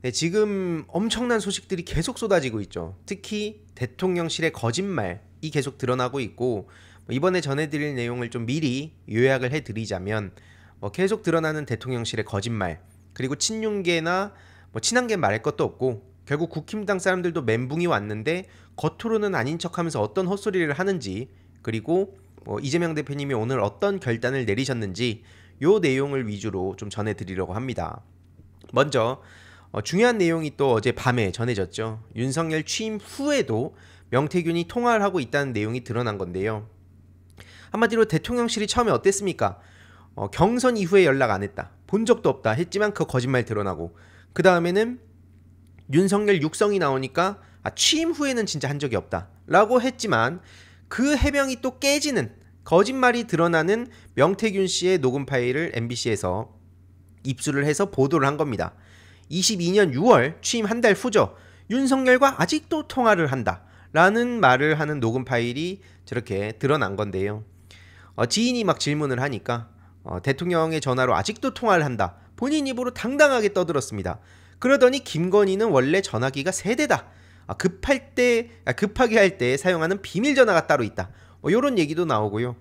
네, 지금 엄청난 소식들이 계속 쏟아지고 있죠. 특히 대통령실의 거짓말이 계속 드러나고 있고 뭐 이번에 전해드릴 내용을 좀 미리 요약을 해드리자면 뭐 계속 드러나는 대통령실의 거짓말 그리고 친윤계나 뭐 친한계 말할 것도 없고 결국 국힘당 사람들도 멘붕이 왔는데 겉으로는 아닌 척하면서 어떤 헛소리를 하는지 그리고 뭐 이재명 대표님이 오늘 어떤 결단을 내리셨는지 요 내용을 위주로 좀 전해드리려고 합니다. 먼저 어, 중요한 내용이 또 어제 밤에 전해졌죠. 윤석열 취임 후에도 명태균이 통화를 하고 있다는 내용이 드러난 건데요. 한마디로 대통령실이 처음에 어땠습니까? 어, 경선 이후에 연락 안 했다. 본 적도 없다. 했지만 그 거짓말 드러나고 그 다음에는 윤석열 육성이 나오니까 아, 취임 후에는 진짜 한 적이 없다라고 했지만 그 해명이 또 깨지는 거짓말이 드러나는 명태균 씨의 녹음 파일을 MBC에서 입수를 해서 보도를 한 겁니다. 22년 6월 취임 한 달 후죠. 윤석열과 아직도 통화를 한다. 라는 말을 하는 녹음 파일이 저렇게 드러난 건데요. 어, 지인이 막 질문을 하니까 어, 대통령의 전화로 아직도 통화를 한다. 본인 입으로 당당하게 떠들었습니다. 그러더니 김건희는 원래 전화기가 세 대다. 아, 급할 때, 아, 급하게 할 때 사용하는 비밀 전화가 따로 있다. 뭐 이런 얘기도 나오고요.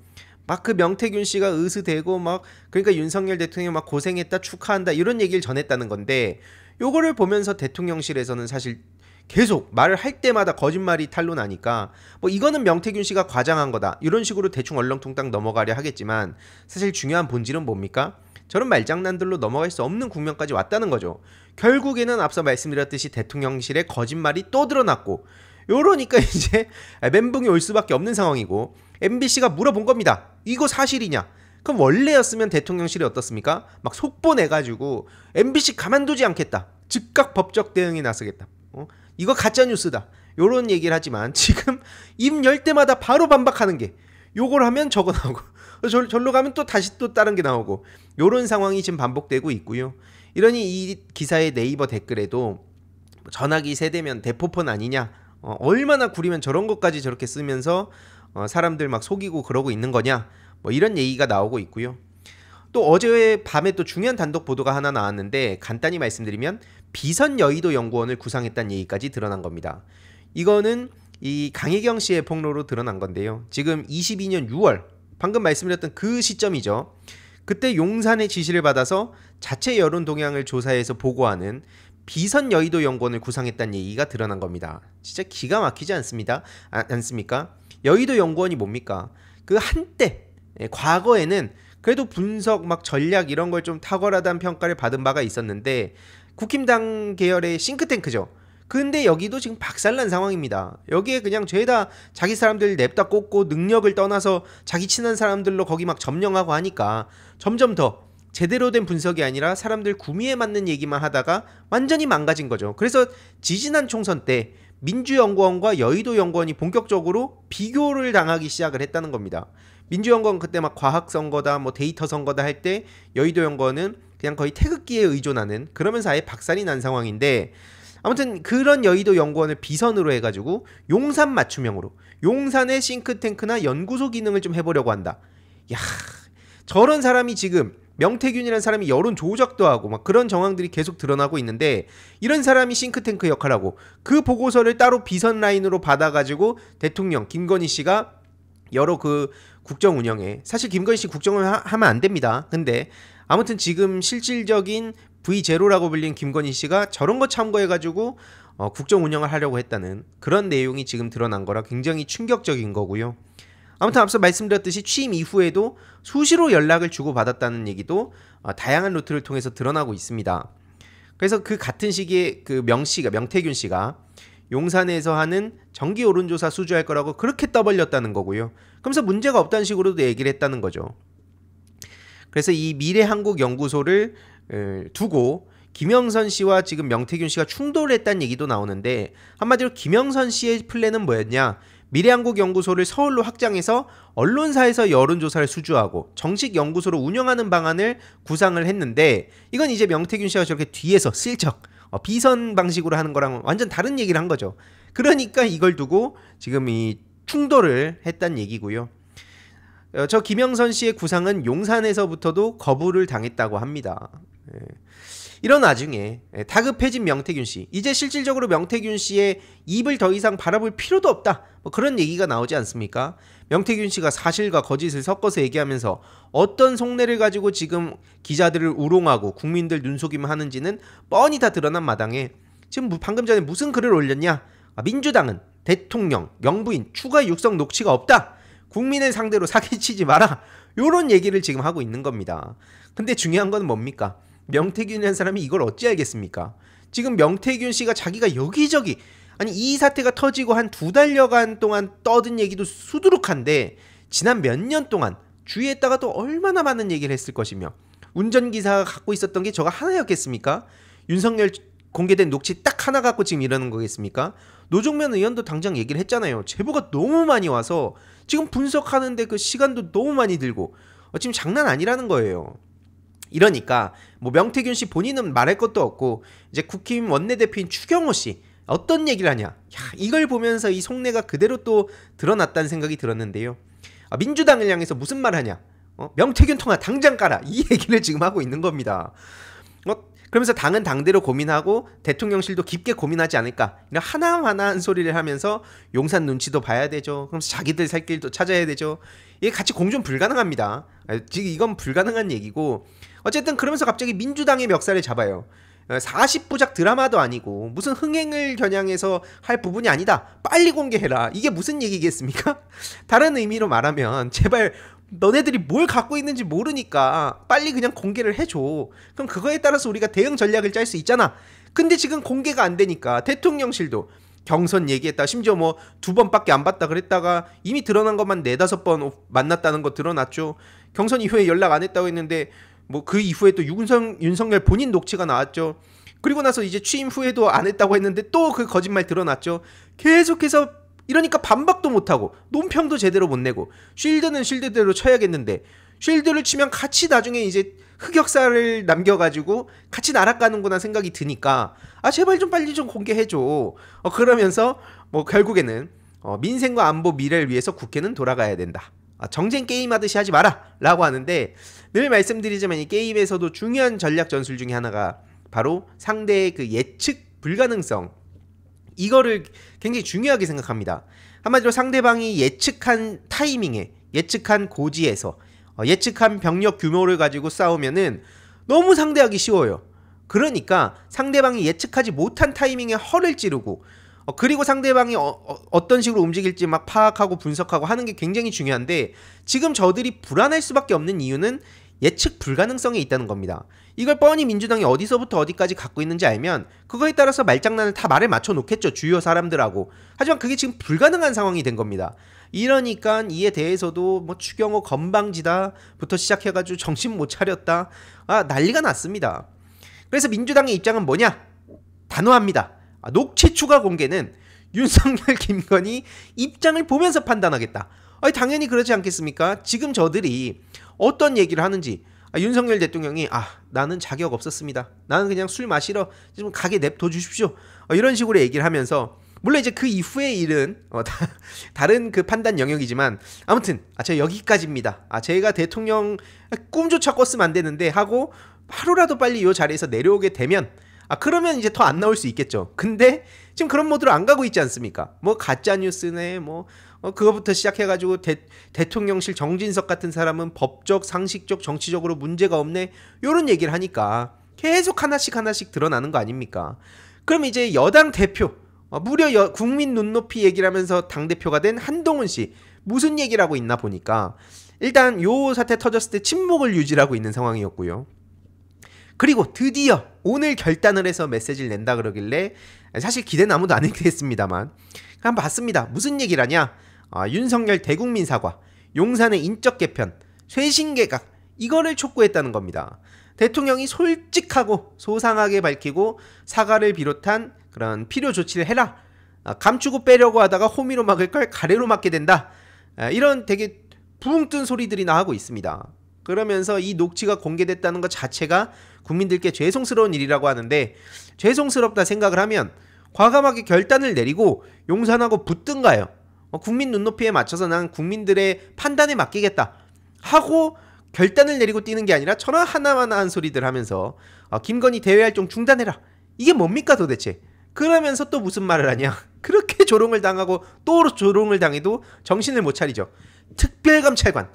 막그 명태균 씨가 의스대고 막 그러니까 윤석열 대통령이 막 고생했다 축하한다 이런 얘기를 전했다는 건데 요거를 보면서 대통령실에서는 사실 계속 말을 할 때마다 거짓말이 탄로 나니까 뭐 이거는 명태균 씨가 과장한 거다 이런 식으로 대충 얼렁뚱땅 넘어가려 하겠지만 사실 중요한 본질은 뭡니까? 저런 말장난들로 넘어갈 수 없는 국면까지 왔다는 거죠. 결국에는 앞서 말씀드렸듯이 대통령실의 거짓말이 또 드러났고 요러니까 이제 멘붕이 올 수밖에 없는 상황이고 MBC가 물어본 겁니다. 이거 사실이냐? 그럼 원래였으면 대통령실이 어떻습니까? 막 속보 내가지고 MBC 가만두지 않겠다. 즉각 법적 대응에 나서겠다. 어? 이거 가짜 뉴스다. 요런 얘기를 하지만 지금 입 열 때마다 바로 반박하는 게 요걸 하면 저거 나오고 절, 절로 가면 또 다시 또 다른 게 나오고 요런 상황이 지금 반복되고 있고요. 이러니 이 기사의 네이버 댓글에도 전화기 세대면 대포폰 아니냐 어, 얼마나 구리면 저런 것까지 저렇게 쓰면서 어, 사람들 막 속이고 그러고 있는 거냐 뭐 이런 얘기가 나오고 있고요. 또 어제 밤에 또 중요한 단독 보도가 하나 나왔는데 간단히 말씀드리면 비선 여의도 연구원을 구상했다는 얘기까지 드러난 겁니다. 이거는 이 강혜경 씨의 폭로로 드러난 건데요. 지금 22년 6월 방금 말씀드렸던 그 시점이죠. 그때 용산의 지시를 받아서 자체 여론 동향을 조사해서 보고하는 비선 여의도 연구원을 구상했다는 얘기가 드러난 겁니다. 진짜 기가 막히지 않습니다. 아, 않습니까? 여의도 연구원이 뭡니까? 그 한때 예, 과거에는 그래도 분석 막 전략 이런 걸 좀 탁월하다는 평가를 받은 바가 있었는데 국힘당 계열의 싱크탱크죠. 근데 여기도 지금 박살난 상황입니다. 여기에 그냥 죄다 자기 사람들 냅다 꽂고 능력을 떠나서 자기 친한 사람들로 거기 막 점령하고 하니까 점점 더 제대로 된 분석이 아니라 사람들 구미에 맞는 얘기만 하다가 완전히 망가진 거죠. 그래서 지지난 총선 때 민주연구원과 여의도연구원이 본격적으로 비교를 당하기 시작을 했다는 겁니다. 민주연구원 그때 막 과학 선거다 뭐 데이터 선거다 할 때 여의도연구원은 그냥 거의 태극기에 의존하는 그러면서 아예 박살이 난 상황인데 아무튼 그런 여의도 연구원을 비선으로 해가지고 용산 맞춤형으로 용산의 싱크탱크나 연구소 기능을 좀 해보려고 한다. 야 저런 사람이 지금 명태균이라는 사람이 여론 조작도 하고 막 그런 정황들이 계속 드러나고 있는데 이런 사람이 싱크탱크 역할하고 그 보고서를 따로 비선 라인으로 받아가지고 대통령 김건희 씨가 여러 그 국정 운영에 사실 김건희 씨 국정을 하, 면안 됩니다. 근데 아무튼 지금 실질적인 V 제로라고 불린 김건희 씨가 저런 거 참고해가지고 어, 국정 운영을 하려고 했다는 그런 내용이 지금 드러난 거라 굉장히 충격적인 거고요. 아무튼 앞서 말씀드렸듯이 취임 이후에도 수시로 연락을 주고받았다는 얘기도 어, 다양한 루트를 통해서 드러나고 있습니다. 그래서 그 같은 시기에 그 명씨가 명태균 씨가 용산에서 하는 정기 여론조사 수주할 거라고 그렇게 떠벌렸다는 거고요. 그러면서 문제가 없다는 식으로도 얘기를 했다는 거죠. 그래서 이 미래한국연구소를 두고 김영선 씨와 지금 명태균 씨가 충돌했다는 얘기도 나오는데 한마디로 김영선 씨의 플랜은 뭐였냐? 미래한국연구소를 서울로 확장해서 언론사에서 여론조사를 수주하고 정식 연구소로 운영하는 방안을 구상을 했는데 이건 이제 명태균 씨가 저렇게 뒤에서 슬쩍 어, 비선 방식으로 하는 거랑 완전 다른 얘기를 한 거죠. 그러니까 이걸 두고 지금 이 충돌을 했단 얘기고요. 어, 저 김영선 씨의 구상은 용산에서부터도 거부를 당했다고 합니다. 예. 이런 와중에 예, 다급해진 명태균 씨 이제 실질적으로 명태균 씨의 입을 더 이상 바라볼 필요도 없다 뭐 그런 얘기가 나오지 않습니까? 명태균 씨가 사실과 거짓을 섞어서 얘기하면서 어떤 속내를 가지고 지금 기자들을 우롱하고 국민들 눈속임하는지는 뻔히 다 드러난 마당에 지금 방금 전에 무슨 글을 올렸냐? 아, 민주당은 대통령, 영부인, 추가 육성 녹취가 없다. 국민을 상대로 사기치지 마라. 요런 얘기를 지금 하고 있는 겁니다. 근데 중요한 건 뭡니까? 명태균이라는 사람이 이걸 어찌 알겠습니까? 지금 명태균 씨가 자기가 여기저기 아니 이 사태가 터지고 한 두 달여간 동안 떠든 얘기도 수두룩한데 지난 몇 년 동안 주위에다가 또 얼마나 많은 얘기를 했을 것이며 운전기사가 갖고 있었던 게 저가 하나였겠습니까? 윤석열 공개된 녹취 딱 하나 갖고 지금 이러는 거겠습니까? 노종면 의원도 당장 얘기를 했잖아요. 제보가 너무 많이 와서 지금 분석하는데 그 시간도 너무 많이 들고 어, 지금 장난 아니라는 거예요. 이러니까 뭐 명태균 씨 본인은 말할 것도 없고 이제 국힘 원내대표인 추경호 씨 어떤 얘기를 하냐. 야, 이걸 보면서 이 속내가 그대로 또 드러났다는 생각이 들었는데요. 아, 민주당을 향해서 무슨 말 하냐. 어? 명태균 통화 당장 까라. 이 얘기를 지금 하고 있는 겁니다. 어, 그러면서 당은 당대로 고민하고 대통령실도 깊게 고민하지 않을까 이런 하나하나한 소리를 하면서 용산 눈치도 봐야 되죠. 그러면서 자기들 살 길도 찾아야 되죠. 이게 같이 공존 불가능합니다. 아, 지금 이건 불가능한 얘기고 어쨌든 그러면서 갑자기 민주당의 멱살을 잡아요. 40부작 어, 드라마도 아니고 무슨 흥행을 겨냥해서 할 부분이 아니다. 빨리 공개해라. 이게 무슨 얘기겠습니까? 다른 의미로 말하면 제발 너네들이 뭘 갖고 있는지 모르니까 빨리 그냥 공개를 해줘. 그럼 그거에 따라서 우리가 대응 전략을 짤 수 있잖아. 근데 지금 공개가 안 되니까 대통령실도 경선 얘기했다. 심지어 뭐 두 번밖에 안 봤다 그랬다가 이미 드러난 것만 네다섯 번 만났다는 거 드러났죠. 경선 이후에 연락 안 했다고 했는데 뭐 그 이후에 또 윤석, 윤석열 본인 녹취가 나왔죠. 그리고 나서 이제 취임 후에도 안 했다고 했는데 또 그 거짓말 드러났죠. 계속해서 이러니까 반박도 못하고 논평도 제대로 못 내고 쉴드는 쉴드대로 쳐야겠는데 쉴드를 치면 같이 나중에 이제 흑역사를 남겨가지고 같이 날아가는구나 생각이 드니까 아 제발 좀 빨리 좀 공개해줘 어, 그러면서 뭐 결국에는 어, 민생과 안보 미래를 위해서 국회는 돌아가야 된다 아, 정쟁 게임 하듯이 하지 마라 라고 하는데 늘 말씀드리지만 이 게임에서도 중요한 전략 전술 중에 하나가 바로 상대의 그 예측 불가능성 이거를 굉장히 중요하게 생각합니다. 한마디로 상대방이 예측한 타이밍에 예측한 고지에서 어, 예측한 병력 규모를 가지고 싸우면은 너무 상대하기 쉬워요. 그러니까 상대방이 예측하지 못한 타이밍에 허를 찌르고 어, 그리고 상대방이 어, 어 떤 식으로 움직일지 막 파악하고 분석하고 하는 게 굉장히 중요한데 지금 저들이 불안할 수밖에 없는 이유는 예측 불가능성이 있다는 겁니다. 이걸 뻔히 민주당이 어디서부터 어디까지 갖고 있는지 알면 그거에 따라서 말장난을 다 말에 맞춰 놓겠죠. 주요 사람들하고. 하지만 그게 지금 불가능한 상황이 된 겁니다. 이러니까 이에 대해서도 뭐 추경호 건방지다부터 시작해가지고 정신 못 차렸다. 아, 난리가 났습니다. 그래서 민주당의 입장은 뭐냐? 단호합니다. 아, 녹취 추가 공개는 윤석열, 김건희 입장을 보면서 판단하겠다. 아니, 당연히 그러지 않겠습니까? 지금 저들이 어떤 얘기를 하는지 아, 윤석열 대통령이 아 나는 자격 없었습니다. 나는 그냥 술 마시러 좀 가게 냅둬 주십시오. 어, 이런 식으로 얘기를 하면서 물론 이제 그 이후의 일은 어, 다, 른그 판단 영역이지만 아무튼 아 제가 여기까지입니다. 아 제가 대통령 아, 꿈조차 꿨으면 안 되는데 하고 하루라도 빨리 이 자리에서 내려오게 되면 아 그러면 이제 더 안 나올 수 있겠죠. 근데 지금 그런 모드로 안 가고 있지 않습니까? 뭐 가짜 뉴스네 뭐 어, 그거부터 시작해가지고 대, 통령실 정진석 같은 사람은 법적, 상식적, 정치적으로 문제가 없네. 요런 얘기를 하니까 계속 하나씩 하나씩 드러나는 거 아닙니까? 그럼 이제 여당 대표, 어, 무려 여, 국민 눈높이 얘기를 하면서 당대표가 된 한동훈 씨. 무슨 얘기를 하고 있나 보니까 일단 요 사태 터졌을 때 침묵을 유지하고 있는 상황이었고요. 그리고 드디어 오늘 결단을 해서 메시지를 낸다 그러길래 사실 기대는 아무도 안 했겠습니다만 그냥 봤습니다. 무슨 얘기라냐? 아, 윤석열 대국민 사과, 용산의 인적 개편, 쇄신 개각 이거를 촉구했다는 겁니다. 대통령이 솔직하고 소상하게 밝히고 사과를 비롯한 그런 필요 조치를 해라. 아, 감추고 빼려고 하다가 호미로 막을 걸 가래로 막게 된다. 아, 이런 되게 부웅뜬 소리들이 나하고 있습니다. 그러면서 이 녹취가 공개됐다는 것 자체가 국민들께 죄송스러운 일이라고 하는데 죄송스럽다 생각을 하면 과감하게 결단을 내리고 용산하고 붙든가요. 어, 국민 눈높이에 맞춰서 난 국민들의 판단에 맡기겠다 하고 결단을 내리고 뛰는 게 아니라 천하 하나만한 소리들 하면서 어, 김건희 대외활동 중단해라 이게 뭡니까 도대체 그러면서 또 무슨 말을 하냐 그렇게 조롱을 당하고 또 조롱을 당해도 정신을 못 차리죠 특별감찰관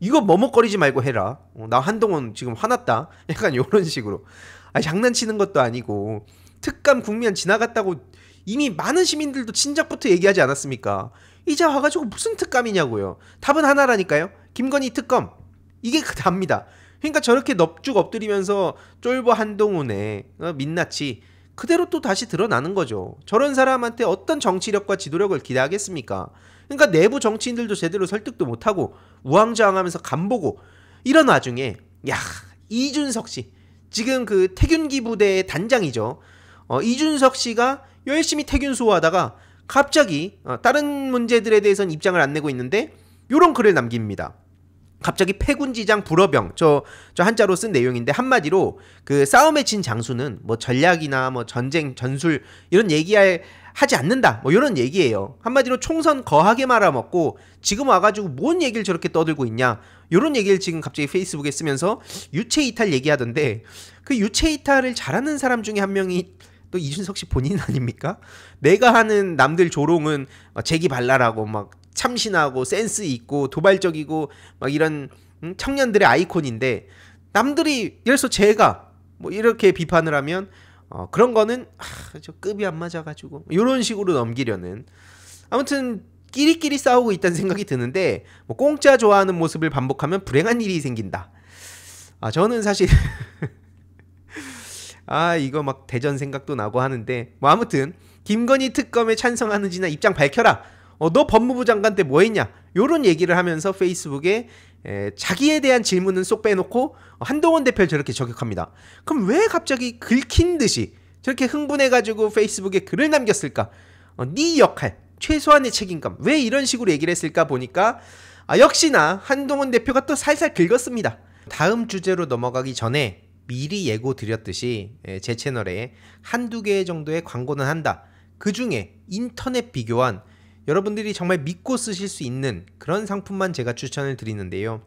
이거 머뭇거리지 말고 해라 어, 나 한동훈 지금 화났다 약간 이런 식으로 아, 장난치는 것도 아니고 특감 국면 지나갔다고 이미 많은 시민들도 친작부터 얘기하지 않았습니까? 이제 와가지고 무슨 특감이냐고요. 답은 하나라니까요. 김건희 특검. 이게 그 답니다. 그러니까 저렇게 넙죽 엎드리면서 쫄보 한동훈의 어, 민낯이 그대로 또 다시 드러나는 거죠. 저런 사람한테 어떤 정치력과 지도력을 기대하겠습니까? 그러니까 내부 정치인들도 제대로 설득도 못하고 우왕좌왕하면서 간보고 이런 와중에 야 이준석 씨 지금 그 태균기 부대의 단장이죠. 어, 이준석 씨가 열심히 태균 수호하다가 갑자기 어, 다른 문제들에 대해서는 입장을 안 내고 있는데 이런 글을 남깁니다. 갑자기 패군지장 불어병 저 저 한자로 쓴 내용인데 한마디로 그 싸움에 진 장수는 뭐 전략이나 뭐 전쟁 전술 이런 얘기할 하지 않는다 뭐 이런 얘기예요 한마디로 총선 거하게 말아먹고 지금 와가지고 뭔 얘기를 저렇게 떠들고 있냐 이런 얘기를 지금 갑자기 페이스북에 쓰면서 유체이탈 얘기하던데 그 유체이탈을 잘하는 사람 중에 한 명이 또 이준석 씨 본인 아닙니까? 내가 하는 남들 조롱은 재기발랄하고 막 참신하고 센스 있고 도발적이고 막 이런 음, 청년들의 아이콘인데 남들이 이래서 제가 뭐 이렇게 비판을 하면 어 그런 거는 하, 아, 저 급이 안 맞아가지고 이런 뭐 식으로 넘기려는 아무튼 끼리끼리 싸우고 있다는 생각이 드는데 뭐 공짜 좋아하는 모습을 반복하면 불행한 일이 생긴다. 아 저는 사실 아 이거 막 대전 생각도 나고 하는데 뭐 아무튼 김건희 특검에 찬성하는지나 입장 밝혀라. 어, 너 법무부 장관 때 뭐 했냐? 요런 얘기를 하면서 페이스북에 에, 자기에 대한 질문은 쏙 빼놓고 어, 한동훈 대표를 저렇게 저격합니다. 그럼 왜 갑자기 긁힌 듯이 저렇게 흥분해가지고 페이스북에 글을 남겼을까? 어, 네 역할, 최소한의 책임감. 왜 이런 식으로 얘기를 했을까 보니까 아, 역시나 한동훈 대표가 또 살살 긁었습니다. 다음 주제로 넘어가기 전에 미리 예고 드렸듯이 예, 제 채널에 한두 개 정도의 광고는 한다. 그 중에 인터넷 비교한 여러분들이 정말 믿고 쓰실 수 있는 그런 상품만 제가 추천을 드리는데요.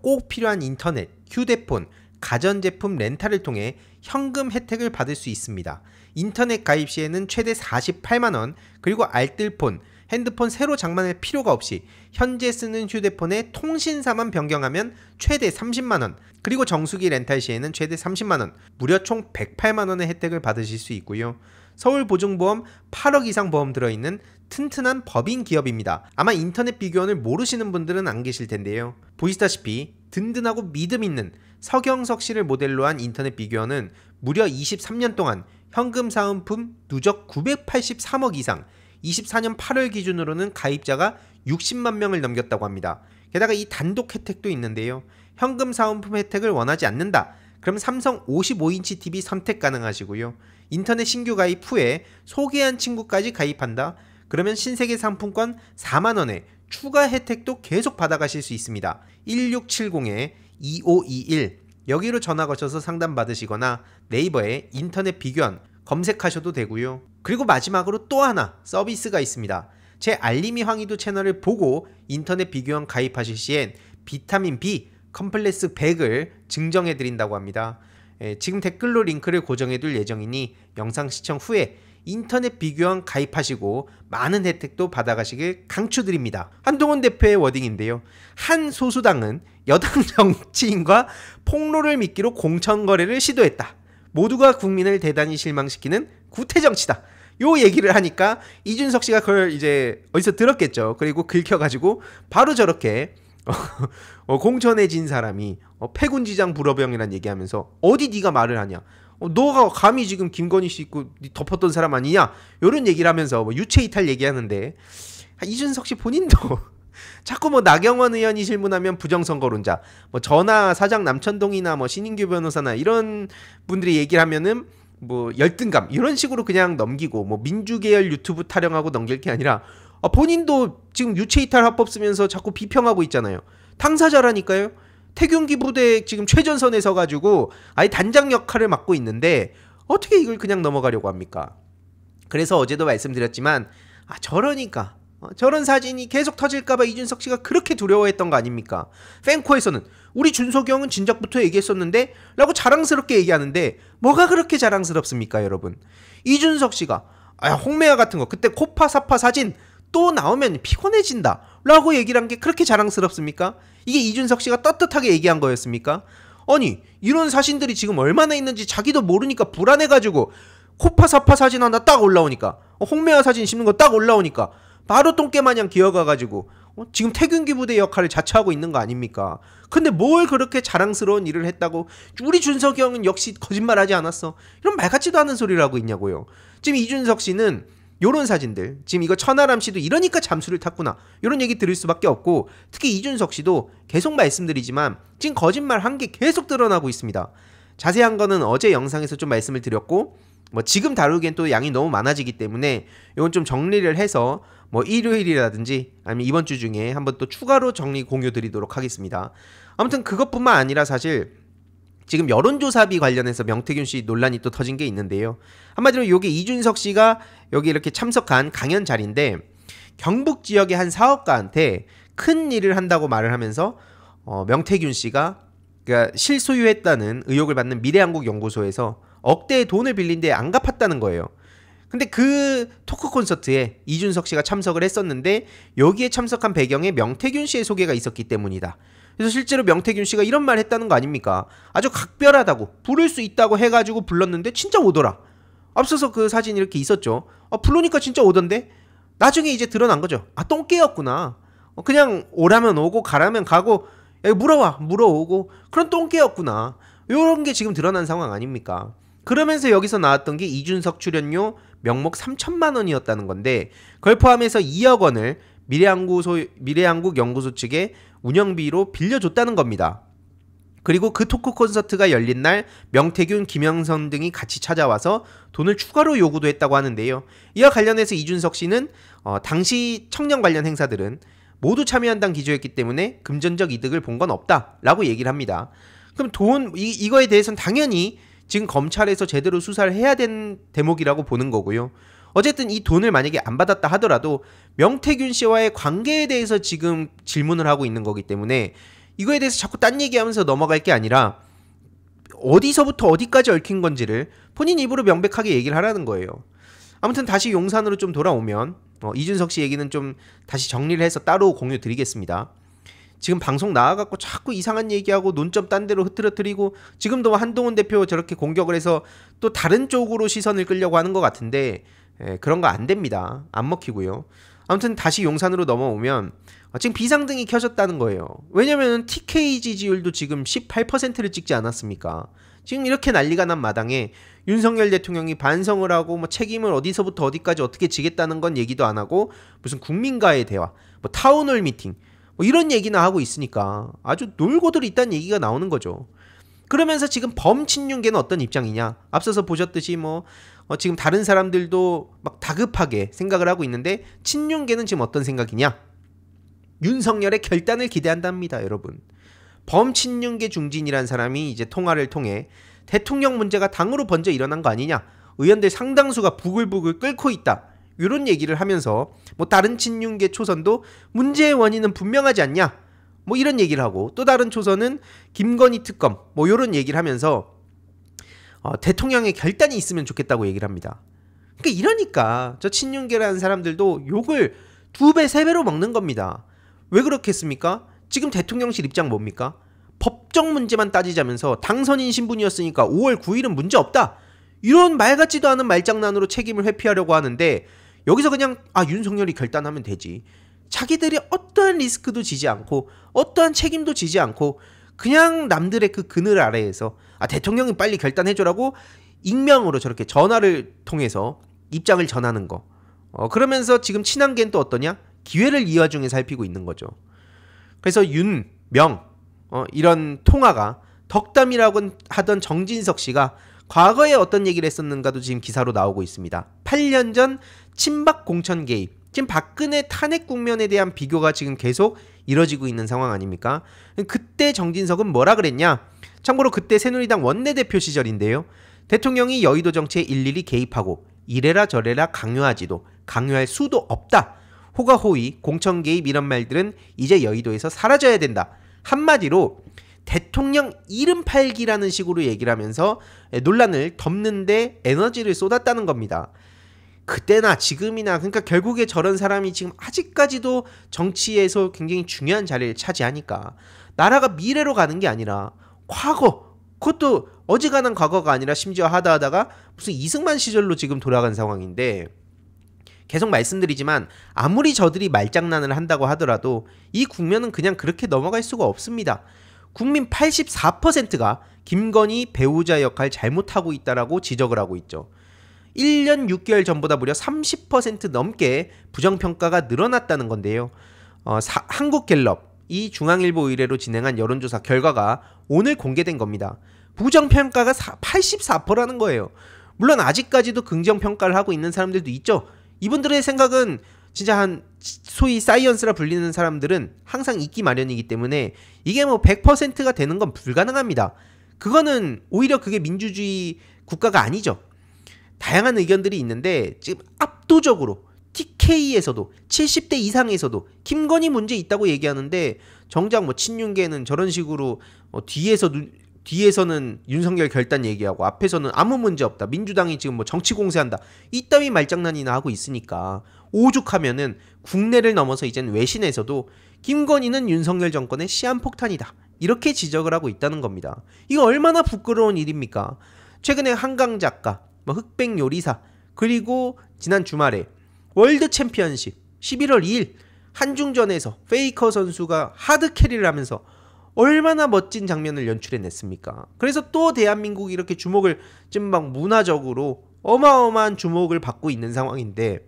꼭 필요한 인터넷, 휴대폰, 가전제품 렌탈을 통해 현금 혜택을 받을 수 있습니다. 인터넷 가입 시에는 최대 48만원, 그리고 알뜰폰, 핸드폰 새로 장만할 필요가 없이 현재 쓰는 휴대폰의 통신사만 변경하면 최대 30만원, 그리고 정수기 렌탈 시에는 최대 30만원, 무려 총 108만원의 혜택을 받으실 수 있고요. 서울보증보험 8억 이상 보험 들어있는 튼튼한 법인 기업입니다. 아마 인터넷 비교원을 모르시는 분들은 안 계실 텐데요. 보시다시피 든든하고 믿음 있는 서경석 씨를 모델로 한 인터넷 비교원은 무려 23년 동안 현금 사은품 누적 983억 이상, 24년 8월 기준으로는 가입자가 60만 명을 넘겼다고 합니다. 게다가 이 단독 혜택도 있는데요. 현금 사은품 혜택을 원하지 않는다. 그럼 삼성 55인치 TV 선택 가능하시고요. 인터넷 신규 가입 후에 소개한 친구까지 가입한다. 그러면 신세계 상품권 4만원에 추가 혜택도 계속 받아가실 수 있습니다. 1670-2521 여기로 전화 거셔서 상담 받으시거나 네이버에 인터넷 비교한 검색하셔도 되고요. 그리고 마지막으로 또 하나 서비스가 있습니다. 제 알림이 황희도 채널을 보고 인터넷 비교형 가입하실 시엔 비타민 B 컴플렉스 100을 증정해 드린다고 합니다. 예, 지금 댓글로 링크를 고정해 둘 예정이니 영상 시청 후에 인터넷 비교형 가입하시고 많은 혜택도 받아가시길 강추드립니다. 한동훈 대표의 워딩인데요. 한 소수당은 여당 정치인과 폭로를 미끼로 공천거래를 시도했다. 모두가 국민을 대단히 실망시키는 구태 정치다. 요 얘기를 하니까 이준석 씨가 그걸 이제 어디서 들었겠죠. 그리고 긁혀가지고 바로 저렇게 어, 어 공천에 진 사람이 어, 패군지장 불어병이란 얘기하면서 어디 네가 말을 하냐. 어, 너가 감히 지금 김건희 씨 있고 덮었던 사람 아니냐. 요런 얘기를 하면서 뭐 유체이탈 얘기하는데 아, 이준석 씨 본인도 자꾸 뭐 나경원 의원이 질문하면 부정선거론자, 뭐 전하 사장 남천동이나 뭐 신인규 변호사나 이런 분들이 얘기를 하면은 뭐 열등감 이런 식으로 그냥 넘기고 뭐 민주계열 유튜브 타령하고 넘길 게 아니라 아 본인도 지금 유체이탈 합법 쓰면서 자꾸 비평하고 있잖아요. 당사자라니까요. 태균기 부대 지금 최전선에 서 가지고 아예 단장 역할을 맡고 있는데 어떻게 이걸 그냥 넘어가려고 합니까? 그래서 어제도 말씀드렸지만 아 저러니까 어, 저런 사진이 계속 터질까봐 이준석 씨가 그렇게 두려워했던 거 아닙니까? 팬코에서는 우리 준석이 형은 진작부터 얘기했었는데 라고 자랑스럽게 얘기하는데 뭐가 그렇게 자랑스럽습니까 여러분? 이준석 씨가 아, 홍매화 같은 거 그때 코파사파 사진 또 나오면 피곤해진다 라고 얘기를 한 게 그렇게 자랑스럽습니까? 이게 이준석 씨가 떳떳하게 얘기한 거였습니까? 아니 이런 사진들이 지금 얼마나 있는지 자기도 모르니까 불안해가지고 코파사파 사진 하나 딱 올라오니까 홍매화 사진 심는 거딱 올라오니까 바로 똥개 마냥 기어가가지고 어? 지금 태균기 부대 역할을 자처하고 있는 거 아닙니까? 근데 뭘 그렇게 자랑스러운 일을 했다고 우리 준석이 형은 역시 거짓말하지 않았어 이런 말 같지도 않은 소리라고 있냐고요. 지금 이준석 씨는 요런 사진들 지금 이거 천하람 씨도 이러니까 잠수를 탔구나 요런 얘기 들을 수밖에 없고 특히 이준석 씨도 계속 말씀드리지만 지금 거짓말 한 게 계속 드러나고 있습니다. 자세한 거는 어제 영상에서 좀 말씀을 드렸고 뭐 지금 다루기엔 또 양이 너무 많아지기 때문에 이건 좀 정리를 해서 뭐 일요일이라든지 아니면 이번 주 중에 한번 또 추가로 정리 공유 드리도록 하겠습니다. 아무튼 그것뿐만 아니라 사실 지금 여론조사비 관련해서 명태균 씨 논란이 또 터진 게 있는데요. 한마디로 요게 이준석 씨가 여기 이렇게 참석한 강연 자리인데 경북 지역의 한 사업가한테 큰 일을 한다고 말을 하면서 어, 명태균 씨가 그러니까 실소유했다는 의혹을 받는 미래한국연구소에서 억대의 돈을 빌린데 안 갚았다는 거예요. 근데 그 토크 콘서트에 이준석 씨가 참석을 했었는데 여기에 참석한 배경에 명태균 씨의 소개가 있었기 때문이다. 그래서 실제로 명태균 씨가 이런 말 했다는 거 아닙니까? 아주 각별하다고 부를 수 있다고 해가지고 불렀는데 진짜 오더라. 앞서서 그 사진 이렇게 있었죠. 아, 어, 불르니까 진짜 오던데? 나중에 이제 드러난 거죠. 아, 똥개였구나. 어, 그냥 오라면 오고 가라면 가고 물어와 물어오고 그런 똥개였구나. 요런 게 지금 드러난 상황 아닙니까? 그러면서 여기서 나왔던 게 이준석 출연료 명목 3천만 원이었다는 건데 그걸 포함해서 2억 원을 미래한국소, 미래한국 연구소 측에 운영비로 빌려줬다는 겁니다. 그리고 그 토크 콘서트가 열린 날 명태균, 김영선 등이 같이 찾아와서 돈을 추가로 요구도 했다고 하는데요. 이와 관련해서 이준석 씨는 어, 당시 청년 관련 행사들은 모두 참여한다는 기조였기 때문에 금전적 이득을 본 건 없다라고 얘기를 합니다. 그럼 돈 이, 이거에 대해서는 당연히 지금 검찰에서 제대로 수사를 해야 된 대목이라고 보는 거고요. 어쨌든 이 돈을 만약에 안 받았다 하더라도 명태균 씨와의 관계에 대해서 지금 질문을 하고 있는 거기 때문에 이거에 대해서 자꾸 딴 얘기하면서 넘어갈 게 아니라 어디서부터 어디까지 얽힌 건지를 본인 입으로 명백하게 얘기를 하라는 거예요. 아무튼 다시 용산으로 좀 돌아오면 어, 이준석 씨 얘기는 좀 다시 정리를 해서 따로 공유 드리겠습니다. 지금 방송 나와갖고 자꾸 이상한 얘기하고 논점 딴 데로 흐트러뜨리고 지금도 한동훈 대표 저렇게 공격을 해서 또 다른 쪽으로 시선을 끌려고 하는 것 같은데 예, 그런 거 안 됩니다. 안 먹히고요. 아무튼 다시 용산으로 넘어오면 지금 비상등이 켜졌다는 거예요. 왜냐면 TK 지지율도 지금 18%를 찍지 않았습니까? 지금 이렇게 난리가 난 마당에 윤석열 대통령이 반성을 하고 뭐 책임을 어디서부터 어디까지 어떻게 지겠다는 건 얘기도 안 하고 무슨 국민과의 대화, 뭐 타운홀 미팅 뭐 이런 얘기나 하고 있으니까 아주 놀고들 있다는 얘기가 나오는 거죠. 그러면서 지금 범친윤계는 어떤 입장이냐? 앞서서 보셨듯이 뭐어 지금 다른 사람들도 막 다급하게 생각을 하고 있는데 친윤계는 지금 어떤 생각이냐? 윤석열의 결단을 기대한답니다, 여러분. 범친윤계 중진이란 사람이 이제 통화를 통해 대통령 문제가 당으로 먼저 일어난 거 아니냐? 의원들 상당수가 부글부글 끓고 있다. 이런 얘기를 하면서 뭐 다른 친윤계 초선도 문제의 원인은 분명하지 않냐 뭐 이런 얘기를 하고 또 다른 초선은 김건희 특검 뭐 이런 얘기를 하면서 어, 대통령의 결단이 있으면 좋겠다고 얘기를 합니다. 그러니까 이러니까 저 친윤계라는 사람들도 욕을 두 배, 세 배로 먹는 겁니다. 왜 그렇겠습니까? 지금 대통령실 입장 뭡니까? 법적 문제만 따지자면서 당선인 신분이었으니까 5월 9일은 문제 없다. 이런 말 같지도 않은 말장난으로 책임을 회피하려고 하는데 여기서 그냥 아 윤석열이 결단하면 되지. 자기들이 어떠한 리스크도 지지 않고 어떠한 책임도 지지 않고 그냥 남들의 그 그늘 아래에서 아 대통령이 빨리 결단해줘라고 익명으로 저렇게 전화를 통해서 입장을 전하는 거. 어 그러면서 지금 친한계는 또 어떠냐? 기회를 이 와중에 살피고 있는 거죠. 그래서 윤, 명, 어, 이런 통화가 덕담이라고 하던 정진석 씨가 과거에 어떤 얘기를 했었는가도 지금 기사로 나오고 있습니다. 8년 전 친박 공천 개입. 지금 박근혜 탄핵 국면에 대한 비교가 지금 계속 이뤄지고 있는 상황 아닙니까? 그때 정진석은 뭐라 그랬냐? 참고로 그때 새누리당 원내대표 시절인데요. 대통령이 여의도 정치에 일일이 개입하고 이래라 저래라 강요하지도 강요할 수도 없다. 호가호위, 공천 개입 이런 말들은 이제 여의도에서 사라져야 된다. 한마디로 대통령 이름 팔기라는 식으로 얘기를 하면서 예, 논란을 덮는데 에너지를 쏟았다는 겁니다. 그때나 지금이나 그러니까 결국에 저런 사람이 지금 아직까지도 정치에서 굉장히 중요한 자리를 차지하니까 나라가 미래로 가는 게 아니라 과거 그것도 어지간한 과거가 아니라 심지어 하다 하다가 무슨 이승만 시절로 지금 돌아간 상황인데 계속 말씀드리지만 아무리 저들이 말장난을 한다고 하더라도 이 국면은 그냥 그렇게 넘어갈 수가 없습니다. 국민 84%가 김건희 배우자 역할 잘못하고 있다라고 지적을 하고 있죠. 1년 6개월 전보다 무려 30% 넘게 부정평가가 늘어났다는 건데요. 어, 사, 한국갤럽, 이 중앙일보 의뢰로 진행한 여론조사 결과가 오늘 공개된 겁니다. 부정평가가 84%라는 거예요. 물론 아직까지도 긍정평가를 하고 있는 사람들도 있죠. 이분들의 생각은 진짜 한 소위 사이언스라 불리는 사람들은 항상 있기 마련이기 때문에 이게 뭐 100%가 되는 건 불가능합니다. 그거는 오히려 그게 민주주의 국가가 아니죠. 다양한 의견들이 있는데 지금 압도적으로 TK에서도 70대 이상에서도 김건희 문제 있다고 얘기하는데 정작 뭐 친윤계는 저런 식으로 어 뒤에서 눈, 뒤에서는 윤석열 결단 얘기하고 앞에서는 아무 문제 없다. 민주당이 지금 뭐 정치 공세한다. 이따위 말장난이나 하고 있으니까 오죽하면은 국내를 넘어서 이젠 외신에서도 김건희는 윤석열 정권의 시한폭탄이다. 이렇게 지적을 하고 있다는 겁니다. 이거 얼마나 부끄러운 일입니까? 최근에 한강 작가, 뭐 흑백 요리사, 그리고 지난 주말에 월드 챔피언십 11월 2일 한중전에서 페이커 선수가 하드 캐리를 하면서 얼마나 멋진 장면을 연출해냈습니까? 그래서 또 대한민국이 이렇게 주목을 지금 막 문화적으로 어마어마한 주목을 받고 있는 상황인데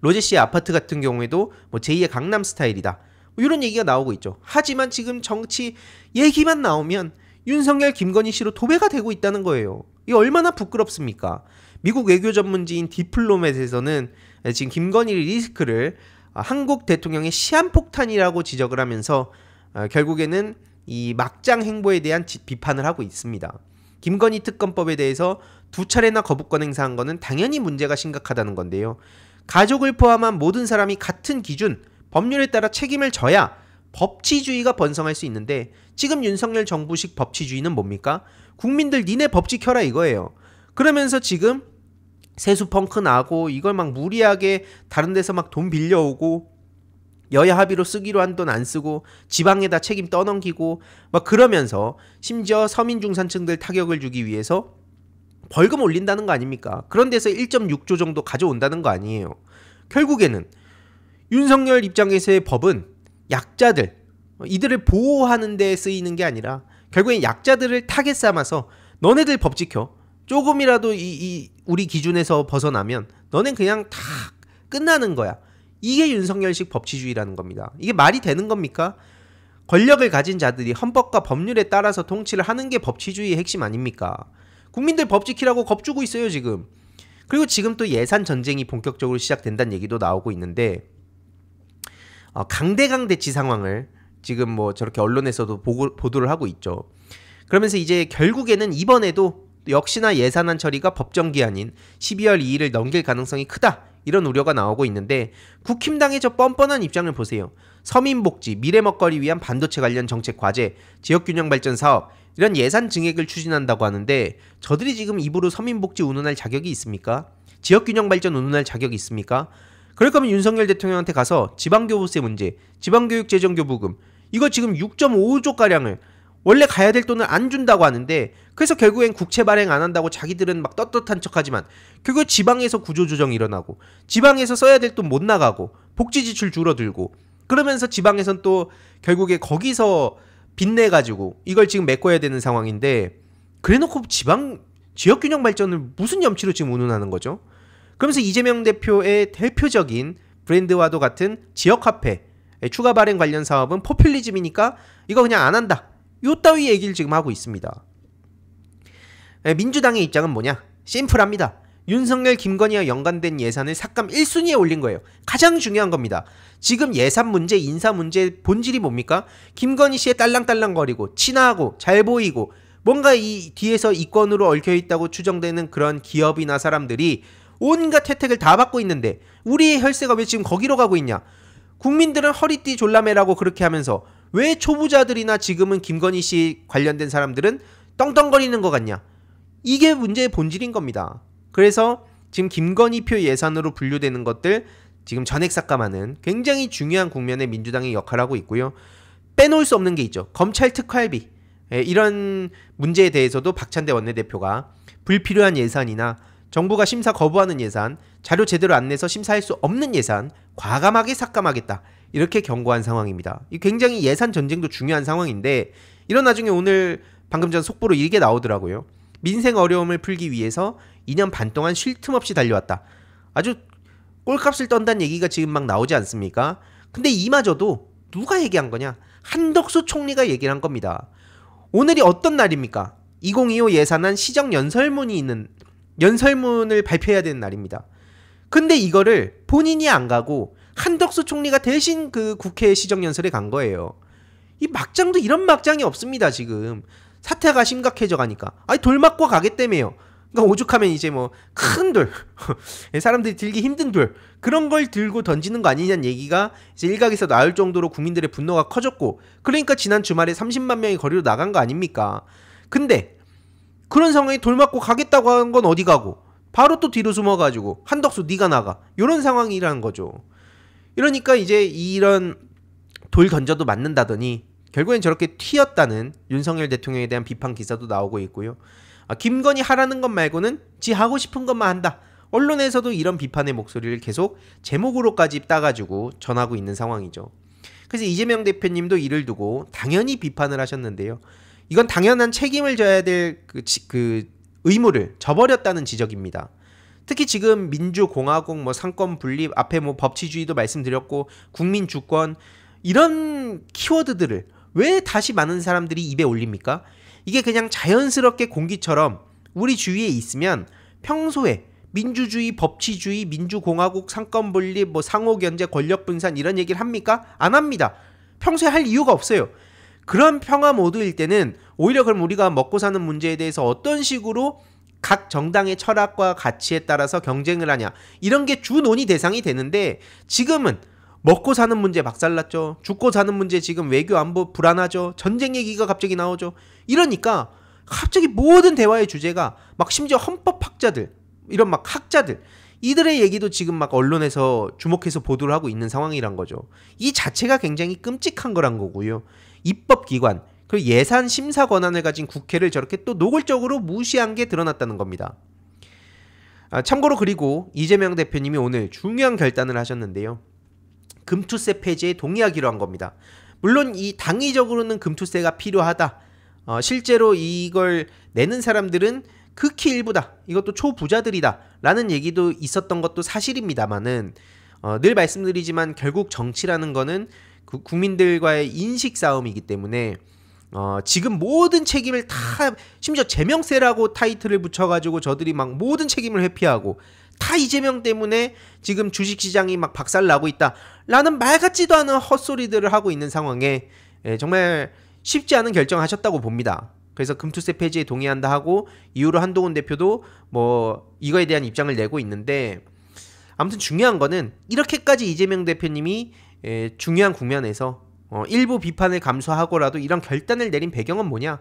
로제 씨의 아파트 같은 경우에도 뭐 제2의 강남 스타일이다. 뭐 이런 얘기가 나오고 있죠. 하지만 지금 정치 얘기만 나오면 윤석열, 김건희 씨로 도배가 되고 있다는 거예요. 이게 얼마나 부끄럽습니까? 미국 외교 전문지인 디플로맷에서는 지금 김건희 리스크를 한국 대통령의 시한폭탄이라고 지적을 하면서 어, 결국에는 이 막장 행보에 대한 비판을 하고 있습니다. 김건희 특검법에 대해서 두 차례나 거부권 행사한 것은 당연히 문제가 심각하다는 건데요. 가족을 포함한 모든 사람이 같은 기준, 법률에 따라 책임을 져야 법치주의가 번성할 수 있는데 지금 윤석열 정부식 법치주의는 뭡니까? 국민들 니네 법 지켜라 이거예요. 그러면서 지금 세수 펑크 나고 이걸 막 무리하게 다른 데서 막 돈 빌려오고 여야 합의로 쓰기로 한 돈 안 쓰고 지방에다 책임 떠넘기고 막 그러면서 심지어 서민 중산층들 타격을 주기 위해서 벌금 올린다는 거 아닙니까? 그런 데서 1.6조 정도 가져온다는 거 아니에요. 결국에는 윤석열 입장에서의 법은 약자들 이들을 보호하는 데 쓰이는 게 아니라 결국엔 약자들을 타겟 삼아서 너네들 법 지켜 조금이라도 이, 이 우리 기준에서 벗어나면 너넨 그냥 다 끝나는 거야. 이게 윤석열식 법치주의라는 겁니다. 이게 말이 되는 겁니까? 권력을 가진 자들이 헌법과 법률에 따라서 통치를 하는 게 법치주의의 핵심 아닙니까? 국민들 법 지키라고 겁주고 있어요, 지금. 그리고 지금 또 예산 전쟁이 본격적으로 시작된다는 얘기도 나오고 있는데, 어, 강대강 대치 상황을 지금 뭐 저렇게 언론에서도 보고, 보도를 하고 있죠. 그러면서 이제 결국에는 이번에도 역시나 예산안 처리가 법정 기한인 12월 2일을 넘길 가능성이 크다. 이런 우려가 나오고 있는데 국힘당의 저 뻔뻔한 입장을 보세요. 서민복지, 미래먹거리 위한 반도체 관련 정책 과제, 지역균형발전 사업 이런 예산 증액을 추진한다고 하는데 저들이 지금 입으로 서민복지 운운할 자격이 있습니까? 지역균형발전 운운할 자격이 있습니까? 그럴 거면 윤석열 대통령한테 가서 지방교부세 문제, 지방교육재정교부금 이거 지금 6.5조가량을 원래 가야 될 돈을 안 준다고 하는데 그래서 결국엔 국채 발행 안 한다고 자기들은 막 떳떳한 척하지만 결국 지방에서 구조조정이 일어나고 지방에서 써야 될 돈 못 나가고 복지 지출 줄어들고 그러면서 지방에선 또 결국에 거기서 빚내 가지고 이걸 지금 메꿔야 되는 상황인데 그래놓고 지방 지역 균형 발전을 무슨 염치로 지금 운운하는 거죠? 그러면서 이재명 대표의 대표적인 브랜드와도 같은 지역화폐 예, 추가 발행 관련 사업은 포퓰리즘이니까 이거 그냥 안 한다 요 따위 얘기를 지금 하고 있습니다. 예, 민주당의 입장은 뭐냐? 심플합니다. 윤석열, 김건희와 연관된 예산을 삭감 1순위에 올린 거예요. 가장 중요한 겁니다. 지금 예산 문제, 인사 문제 본질이 뭡니까? 김건희 씨의 딸랑딸랑거리고, 친하고, 잘 보이고, 뭔가 이 뒤에서 이권으로 얽혀있다고 추정되는 그런 기업이나 사람들이 온갖 혜택을 다 받고 있는데, 우리의 혈세가 왜 지금 거기로 가고 있냐? 국민들은 허리띠 졸라매라고 그렇게 하면서 왜 초보자들이나 지금은 김건희 씨 관련된 사람들은 떵떵거리는 것 같냐? 이게 문제의 본질인 겁니다. 그래서 지금 김건희표 예산으로 분류되는 것들 지금 전액 삭감하는 굉장히 중요한 국면에 민주당이 역할하고 있고요. 빼놓을 수 없는 게 있죠. 검찰 특활비. 예, 이런 문제에 대해서도 박찬대 원내대표가 불필요한 예산이나 정부가 심사 거부하는 예산, 자료 제대로 안 내서 심사할 수 없는 예산, 과감하게 삭감하겠다. 이렇게 경고한 상황입니다. 굉장히 예산 전쟁도 중요한 상황인데 이런 나중에 오늘 방금 전 속보로 이게 나오더라고요. 민생 어려움을 풀기 위해서 2년 반 동안 쉴 틈 없이 달려왔다. 아주 꼴값을 떤다는 얘기가 지금 막 나오지 않습니까? 근데 이마저도 누가 얘기한 거냐? 한덕수 총리가 얘기를 한 겁니다. 오늘이 어떤 날입니까? 2025 예산안 시정 연설문이 있는 연설문을 발표해야 되는 날입니다. 근데 이거를 본인이 안 가고 한덕수 총리가 대신 그 국회 시정연설에 간 거예요. 이 막장도 이런 막장이 없습니다, 지금. 사태가 심각해져 가니까. 아니, 돌 맞고 가겠다며요. 그러니까 오죽하면 이제 뭐 큰 돌, 사람들이 들기 힘든 돌 그런 걸 들고 던지는 거 아니냐는 얘기가 이제 일각에서 나올 정도로 국민들의 분노가 커졌고 그러니까 지난 주말에 30만 명이 거리로 나간 거 아닙니까? 근데 그런 상황에 돌 맞고 가겠다고 한 건 어디 가고 바로 또 뒤로 숨어가지고 한덕수 니가 나가 이런 상황이라는 거죠. 이러니까 이제 이런 돌 던져도 맞는다더니 결국엔 저렇게 튀었다는 윤석열 대통령에 대한 비판 기사도 나오고 있고요. 아, 김건희 하라는 것 말고는 지 하고 싶은 것만 한다. 언론에서도 이런 비판의 목소리를 계속 제목으로까지 따가지고 전하고 있는 상황이죠. 그래서 이재명 대표님도 이를 두고 당연히 비판을 하셨는데요. 이건 당연한 책임을 져야 될그 그 의무를 저버렸다는 지적입니다. 특히 지금 민주공화국 뭐 상권 분립 앞에 뭐 법치주의도 말씀드렸고 국민 주권 이런 키워드들을 왜 다시 많은 사람들이 입에 올립니까? 이게 그냥 자연스럽게 공기처럼 우리 주위에 있으면 평소에 민주주의, 법치주의, 민주공화국, 상권 분립, 뭐 상호 견제, 권력 분산 이런 얘기를 합니까? 안 합니다. 평소에 할 이유가 없어요. 그런 평화 모드일 때는 오히려 그럼 우리가 먹고 사는 문제에 대해서 어떤 식으로 각 정당의 철학과 가치에 따라서 경쟁을 하냐 이런 게 주 논의 대상이 되는데 지금은 먹고 사는 문제 박살났죠. 죽고 사는 문제 지금 외교 안보 불안하죠. 전쟁 얘기가 갑자기 나오죠. 이러니까 갑자기 모든 대화의 주제가 막 심지어 헌법학자들 이런 막 학자들 이들의 얘기도 지금 막 언론에서 주목해서 보도를 하고 있는 상황이란 거죠. 이 자체가 굉장히 끔찍한 거란 거고요. 입법기관 그 예산 심사 권한을 가진 국회를 저렇게 또 노골적으로 무시한 게 드러났다는 겁니다. 아, 참고로 그리고 이재명 대표님이 오늘 중요한 결단을 하셨는데요. 금투세 폐지에 동의하기로 한 겁니다. 물론 이 당위적으로는 금투세가 필요하다. 어, 실제로 이걸 내는 사람들은 극히 일부다. 이것도 초부자들이다. 라는 얘기도 있었던 것도 사실입니다만은 어, 늘 말씀드리지만 결국 정치라는 거는 그 국민들과의 인식 싸움이기 때문에 어, 지금 모든 책임을 다 심지어 제명세라고 타이틀을 붙여가지고 저들이 막 모든 책임을 회피하고 다 이재명 때문에 지금 주식시장이 막 박살 나고 있다라는 말 같지도 않은 헛소리들을 하고 있는 상황에 예, 정말 쉽지 않은 결정하셨다고 봅니다. 그래서 금투세 폐지에 동의한다 하고 이후로 한동훈 대표도 뭐 이거에 대한 입장을 내고 있는데 아무튼 중요한 거는 이렇게까지 이재명 대표님이 예, 중요한 국면에서 어, 일부 비판을 감수하고라도 이런 결단을 내린 배경은 뭐냐?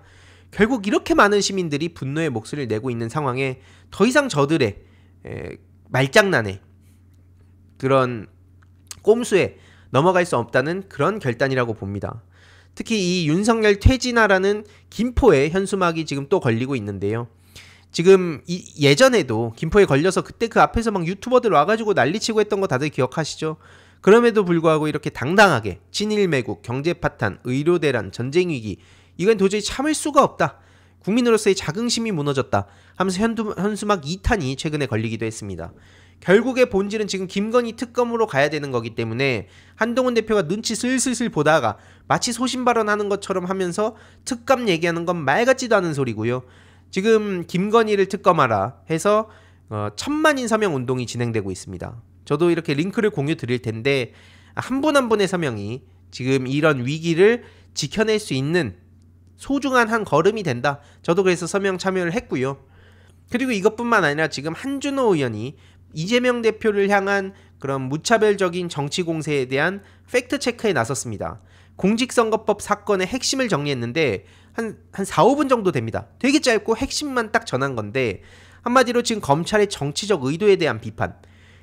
결국 이렇게 많은 시민들이 분노의 목소리를 내고 있는 상황에 더 이상 저들의 에, 말장난에 그런 꼼수에 넘어갈 수 없다는 그런 결단이라고 봅니다. 특히 이 윤석열 퇴진하라는 김포의 현수막이 지금 또 걸리고 있는데요. 지금 예전에도 김포에 걸려서 그때 그 앞에서 막 유튜버들 와가지고 난리치고 했던 거 다들 기억하시죠? 그럼에도 불구하고 이렇게 당당하게 친일 매국, 경제 파탄, 의료 대란, 전쟁 위기 이건 도저히 참을 수가 없다. 국민으로서의 자긍심이 무너졌다 하면서 현수막 2탄이 최근에 걸리기도 했습니다. 결국의 본질은 지금 김건희 특검으로 가야 되는 거기 때문에 한동훈 대표가 눈치 슬슬슬 보다가 마치 소신 발언하는 것처럼 하면서 특검 얘기하는 건 말 같지도 않은 소리고요. 지금 김건희를 특검하라 해서 어, 천만인 서명 운동이 진행되고 있습니다. 저도 이렇게 링크를 공유 드릴 텐데 한 분 한 분의 서명이 지금 이런 위기를 지켜낼 수 있는 소중한 한 걸음이 된다. 저도 그래서 서명 참여를 했고요. 그리고 이것뿐만 아니라 지금 한준호 의원이 이재명 대표를 향한 그런 무차별적인 정치 공세에 대한 팩트 체크에 나섰습니다. 공직선거법 사건의 핵심을 정리했는데 한, 한 4, 5분 정도 됩니다. 되게 짧고 핵심만 딱 전한 건데 한마디로 지금 검찰의 정치적 의도에 대한 비판,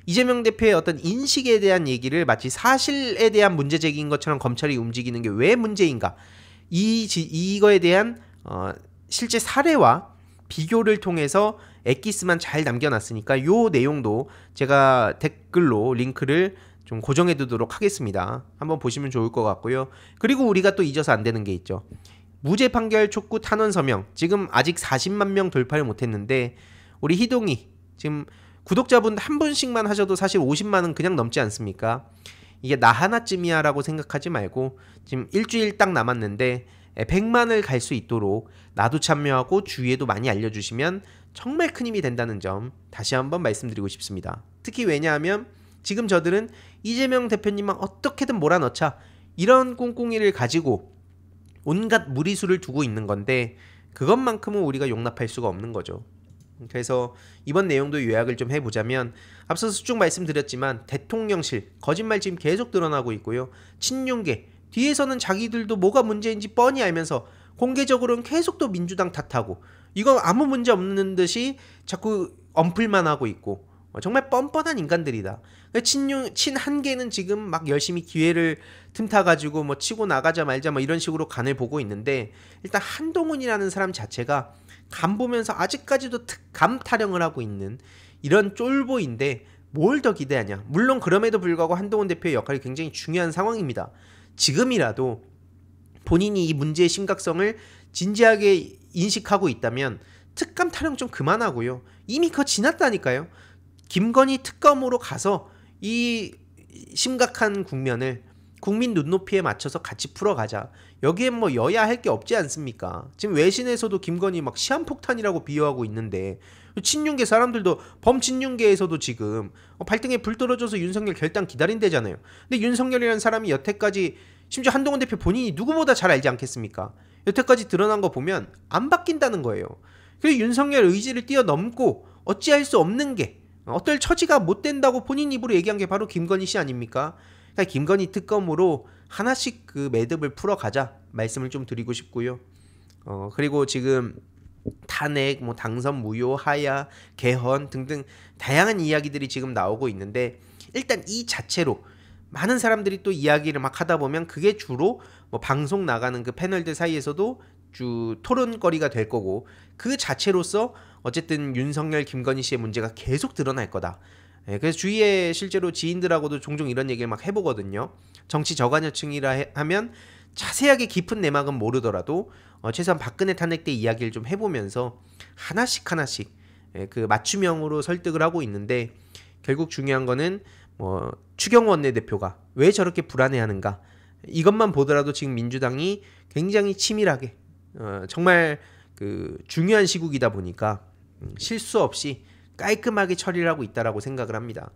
이재명 대표의 어떤 인식에 대한 얘기를 마치 사실에 대한 문제 제기인 것처럼 검찰이 움직이는 게 왜 문제인가 이 지, 이거에 대한 어, 실제 사례와 비교를 통해서 엑기스만 잘 남겨놨으니까 요 내용도 제가 댓글로 링크를 좀 고정해 두도록 하겠습니다. 한번 보시면 좋을 것 같고요. 그리고 우리가 또 잊어서 안 되는 게 있죠. 무죄 판결 촉구 탄원 서명. 지금 아직 40만 명 돌파를 못했는데 우리 희동이 지금 구독자분 한 분씩만 하셔도 사실 50만은 그냥 넘지 않습니까? 이게 나 하나쯤이야 라고 생각하지 말고 지금 일주일 딱 남았는데 100만을 예, 갈수 있도록 나도 참여하고 주위에도 많이 알려주시면 정말 큰 힘이 된다는 점 다시 한번 말씀드리고 싶습니다. 특히 왜냐하면 지금 저들은 이재명 대표님만 어떻게든 몰아넣자 이런 꿍꿍이를 가지고 온갖 무리수를 두고 있는 건데 그것만큼은 우리가 용납할 수가 없는 거죠. 그래서 이번 내용도 요약을 좀 해보자면 앞서서 쭉 말씀드렸지만 대통령실 거짓말 지금 계속 드러나고 있고요. 친윤계 뒤에서는 자기들도 뭐가 문제인지 뻔히 알면서 공개적으로는 계속 또 민주당 탓하고 이거 아무 문제 없는 듯이 자꾸 엄플만 하고 있고 어, 정말 뻔뻔한 인간들이다. 그 친윤 친한계는 지금 막 열심히 기회를 틈타 가지고 뭐 치고 나가자 말자 뭐 이런 식으로 간을 보고 있는데 일단 한동훈이라는 사람 자체가 감 보면서 아직까지도 특감 타령을 하고 있는 이런 쫄보인데 뭘 더 기대하냐. 물론 그럼에도 불구하고 한동훈 대표의 역할이 굉장히 중요한 상황입니다. 지금이라도 본인이 이 문제의 심각성을 진지하게 인식하고 있다면 특감 타령 좀 그만하고요. 이미 그거 지났다니까요. 김건희 특검으로 가서 이 심각한 국면을 국민 눈높이에 맞춰서 같이 풀어가자. 여기엔 뭐 여야 할 게 없지 않습니까? 지금 외신에서도 김건희 막 시한폭탄이라고 비유하고 있는데 친윤계 사람들도 범친윤계에서도 지금 어, 발등에 불 떨어져서 윤석열 결단 기다린대잖아요. 근데 윤석열이라는 사람이 여태까지 심지어 한동훈 대표 본인이 누구보다 잘 알지 않겠습니까? 여태까지 드러난 거 보면 안 바뀐다는 거예요. 그리고 윤석열 의지를 뛰어넘고 어찌할 수 없는 게 어떨 처지가 못 된다고 본인 입으로 얘기한 게 바로 김건희 씨 아닙니까? 그러니까 김건희 특검으로 하나씩 그 매듭을 풀어가자 말씀을 좀 드리고 싶고요. 어 그리고 지금 탄핵, 뭐 당선 무효, 하야, 개헌 등등 다양한 이야기들이 지금 나오고 있는데 일단 이 자체로 많은 사람들이 또 이야기를 막 하다 보면 그게 주로 뭐 방송 나가는 그 패널들 사이에서도 주 토론거리가 될 거고 그 자체로서 어쨌든 윤석열, 김건희 씨의 문제가 계속 드러날 거다. 예, 그래서 주위에 실제로 지인들하고도 종종 이런 얘기를 막 해보거든요. 정치 저관여층이라 하면 자세하게 깊은 내막은 모르더라도 어, 최소한 박근혜 탄핵 때 이야기를 좀 해보면서 하나씩 하나씩 예, 그 맞춤형으로 설득을 하고 있는데 결국 중요한 거는 뭐 추경 원내대표가 왜 저렇게 불안해하는가 이것만 보더라도 지금 민주당이 굉장히 치밀하게 어, 정말 그 중요한 시국이다 보니까 음, 실수 없이 깔끔하게 처리를 하고 있다라고 생각을 합니다.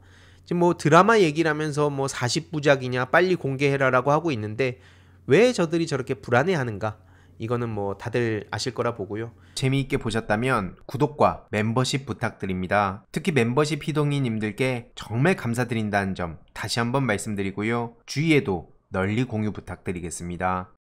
지금 뭐 드라마 얘기를 하면서 뭐 40부작이냐 빨리 공개해라라고 하고 있는데 왜 저들이 저렇게 불안해하는가? 이거는 뭐 다들 아실 거라 보고요. 재미있게 보셨다면 구독과 멤버십 부탁드립니다. 특히 멤버십 희동이님들께 정말 감사드린다는 점 다시 한번 말씀드리고요. 주위에도 널리 공유 부탁드리겠습니다.